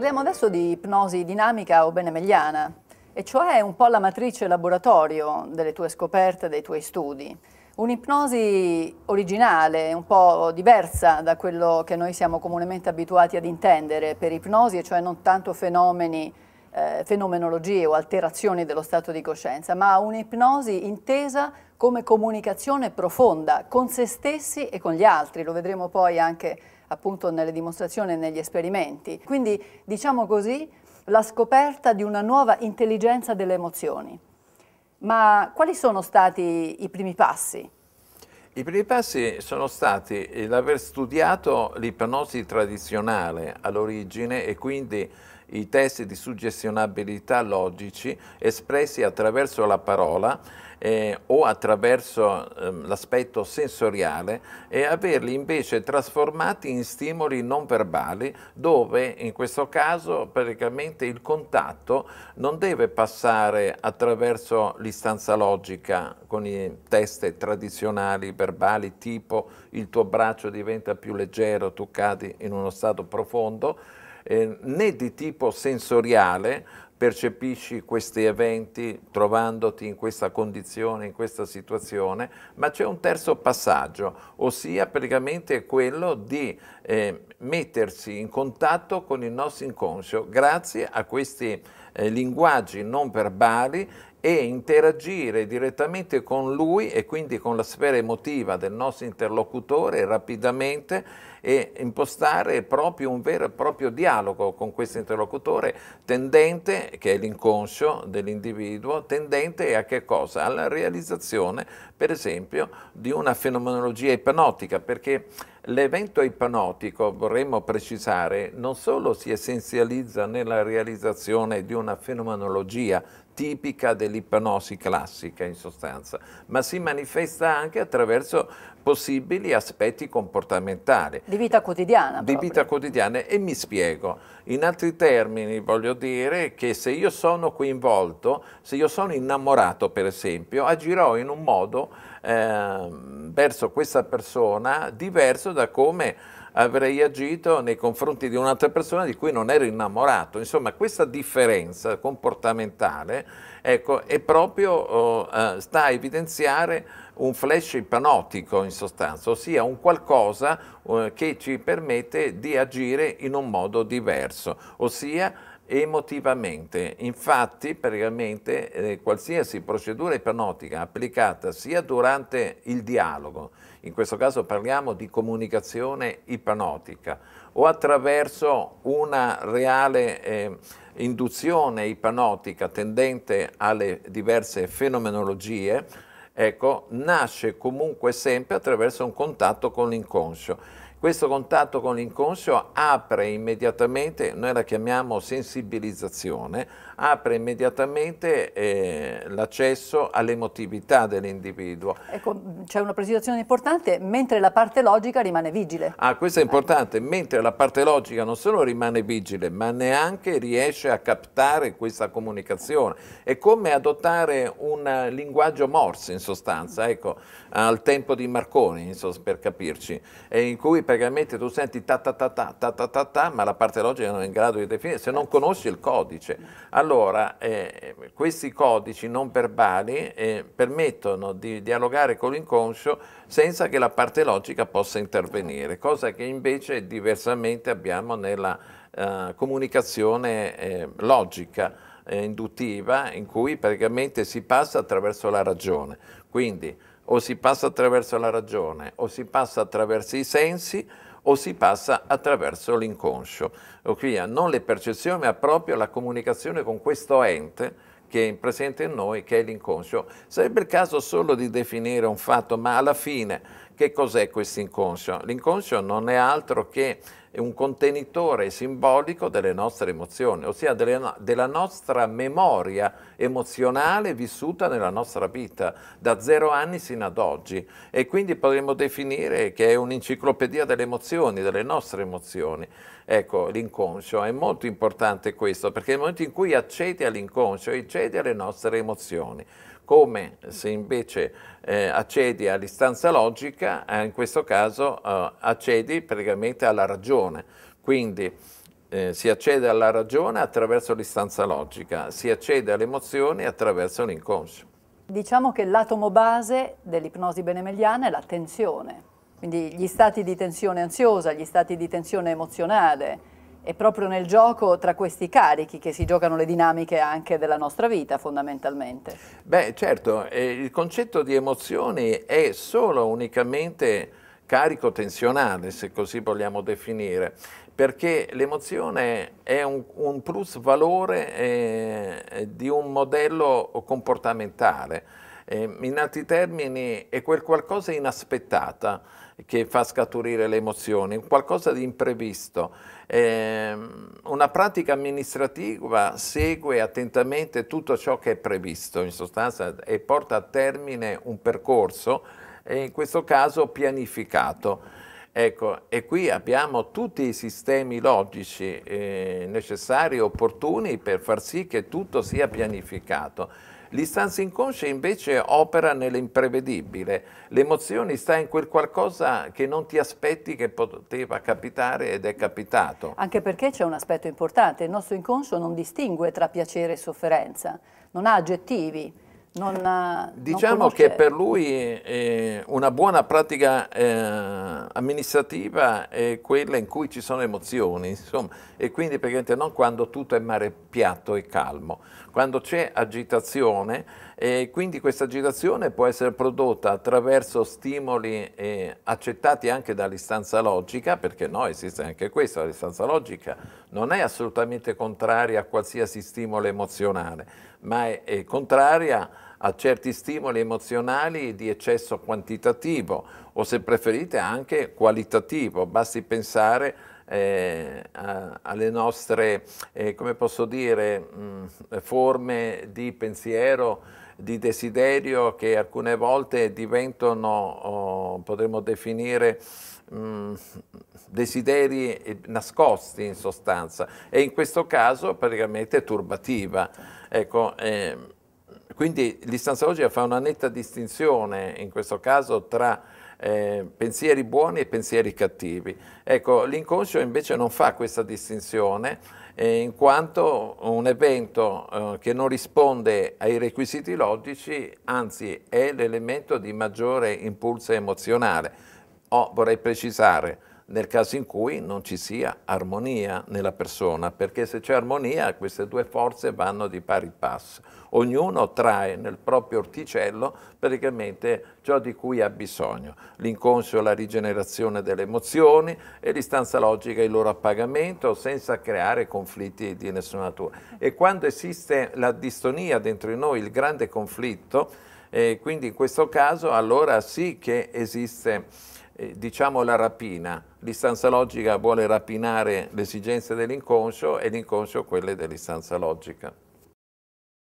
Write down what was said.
Parliamo adesso di ipnosi dinamica o benemegliana, e cioè un po' la matrice laboratorio delle tue scoperte, dei tuoi studi. Un'ipnosi originale, un po' diversa da quello che noi siamo comunemente abituati ad intendere per ipnosi, e cioè non tanto fenomeni, eh, fenomenologie o alterazioni dello stato di coscienza, ma un'ipnosi intesa come comunicazione profonda con se stessi e con gli altri. Lo vedremo poi anche appunto nelle dimostrazioni e negli esperimenti. Quindi diciamo così la scoperta di una nuova intelligenza delle emozioni. Ma quali sono stati i primi passi? I primi passi sono stati l'aver studiato l'ipnosi tradizionale all'origine e quindi i test di suggestionabilità logici espressi attraverso la parola eh, o attraverso eh, l'aspetto sensoriale e averli invece trasformati in stimoli non verbali dove in questo caso praticamente il contatto non deve passare attraverso l'istanza logica con i test tradizionali verbali tipo il tuo braccio diventa più leggero, tu cadi in uno stato profondo, eh, né di tipo sensoriale percepisci questi eventi trovandoti in questa condizione, in questa situazione, ma c'è un terzo passaggio, ossia praticamente quello di eh, mettersi in contatto con il nostro inconscio grazie a questi eh, linguaggi non verbali e interagire direttamente con lui e quindi con la sfera emotiva del nostro interlocutore rapidamente e impostare proprio un vero e proprio dialogo con questo interlocutore tendente, che è l'inconscio dell'individuo, tendente a che cosa? Alla realizzazione, per esempio, di una fenomenologia ipnotica, perché L'evento ipnotico, vorremmo precisare, non solo si essenzializza nella realizzazione di una fenomenologia tipica dell'ipnosi classica in sostanza, ma si manifesta anche attraverso possibili aspetti comportamentali. Di vita quotidiana. Di proprio. vita quotidiana e mi spiego. In altri termini voglio dire che se io sono coinvolto, se io sono innamorato per esempio, agirò in un modo eh, verso questa persona diverso da come avrei agito nei confronti di un'altra persona di cui non ero innamorato. Insomma, questa differenza comportamentale ecco, proprio, oh, eh, sta a evidenziare un flash ipnotico in sostanza, ossia un qualcosa eh, che ci permette di agire in un modo diverso, ossia emotivamente. Infatti, praticamente, eh, qualsiasi procedura ipnotica applicata sia durante il dialogo, in questo caso parliamo di comunicazione ipnotica, o attraverso una reale eh, induzione ipnotica tendente alle diverse fenomenologie, ecco, nasce comunque sempre attraverso un contatto con l'inconscio questo contatto con l'inconscio apre immediatamente, noi la chiamiamo sensibilizzazione, apre immediatamente eh, l'accesso all'emotività dell'individuo. Ecco, C'è una precisazione importante, mentre la parte logica rimane vigile. Ah, questo è importante, eh. mentre la parte logica non solo rimane vigile, ma neanche riesce a captare questa comunicazione. È come adottare un linguaggio morse in sostanza, ecco, al tempo di Marconi, per capirci, eh, in cui praticamente tu senti ta ta ta ta ta ta ta, ta ma la parte logica non è in grado di definire, se non conosci il codice. Allora, eh, questi codici non verbali eh, permettono di dialogare con l'inconscio senza che la parte logica possa intervenire, cosa che invece diversamente abbiamo nella eh, comunicazione eh, logica eh, induttiva in cui praticamente si passa attraverso la ragione. Quindi o si passa attraverso la ragione, o si passa attraverso i sensi, o si passa attraverso l'inconscio. Ossia, eh, non le percezioni, ma proprio la comunicazione con questo ente che è presente in noi, che è l'inconscio. Sarebbe il caso solo di definire un fatto, ma alla fine che cos'è questo inconscio? L'inconscio non è altro che è un contenitore simbolico delle nostre emozioni, ossia delle, della nostra memoria emozionale vissuta nella nostra vita da zero anni sino ad oggi e quindi potremmo definire che è un'enciclopedia delle emozioni, delle nostre emozioni. Ecco, l'inconscio è molto importante questo perché nel momento in cui accedi all'inconscio accedi alle nostre emozioni come se invece eh, accedi all'istanza logica, eh, in questo caso eh, accedi praticamente alla ragione. Quindi eh, si accede alla ragione attraverso l'istanza logica, si accede alle emozioni attraverso l'inconscio. Diciamo che l'atomo base dell'ipnosi benemeliana è la tensione, quindi gli stati di tensione ansiosa, gli stati di tensione emozionale, è proprio nel gioco tra questi carichi che si giocano le dinamiche anche della nostra vita fondamentalmente. Beh certo, eh, il concetto di emozioni è solo unicamente carico tensionale, se così vogliamo definire, perché l'emozione è un, un plus valore eh, di un modello comportamentale eh, in altri termini è quel qualcosa inaspettata che fa scaturire le emozioni, qualcosa di imprevisto. Eh, una pratica amministrativa segue attentamente tutto ciò che è previsto in sostanza e porta a termine un percorso, e in questo caso pianificato. Ecco, e qui abbiamo tutti i sistemi logici eh, necessari e opportuni per far sì che tutto sia pianificato. L'istanza inconscia invece opera nell'imprevedibile. L'emozione sta in quel qualcosa che non ti aspetti che poteva capitare ed è capitato. Anche perché c'è un aspetto importante, il nostro inconscio non distingue tra piacere e sofferenza, non ha aggettivi eh, non, diciamo non che per lui eh, una buona pratica eh, amministrativa è quella in cui ci sono emozioni, insomma, e quindi praticamente non quando tutto è mare piatto e calmo, quando c'è agitazione e quindi questa agitazione può essere prodotta attraverso stimoli eh, accettati anche dall'istanza logica, perché no, esiste anche questo, l'istanza logica non è assolutamente contraria a qualsiasi stimolo emozionale, ma è, è contraria a certi stimoli emozionali di eccesso quantitativo o se preferite anche qualitativo, basti pensare eh, alle nostre, eh, come posso dire, mh, mm, forme di pensiero di desiderio che alcune volte diventano, oh, potremmo definire, mm, desideri nascosti in sostanza e in questo caso praticamente turbativa. Ecco, eh, quindi l'istanziologia fa una netta distinzione in questo caso tra eh, pensieri buoni e pensieri cattivi. Ecco, l'inconscio invece non fa questa distinzione, eh, in quanto un evento eh, che non risponde ai requisiti logici, anzi è l'elemento di maggiore impulso emozionale. Oh, vorrei precisare, nel caso in cui non ci sia armonia nella persona, perché se c'è armonia queste due forze vanno di pari passo. Ognuno trae nel proprio orticello praticamente ciò di cui ha bisogno, l'inconscio la rigenerazione delle emozioni e l'istanza logica il loro appagamento senza creare conflitti di nessuna natura. E quando esiste la distonia dentro di noi, il grande conflitto, eh, quindi in questo caso allora sì che esiste eh, diciamo la rapina. L'istanza logica vuole rapinare le esigenze dell'inconscio e l'inconscio quelle dell'istanza logica.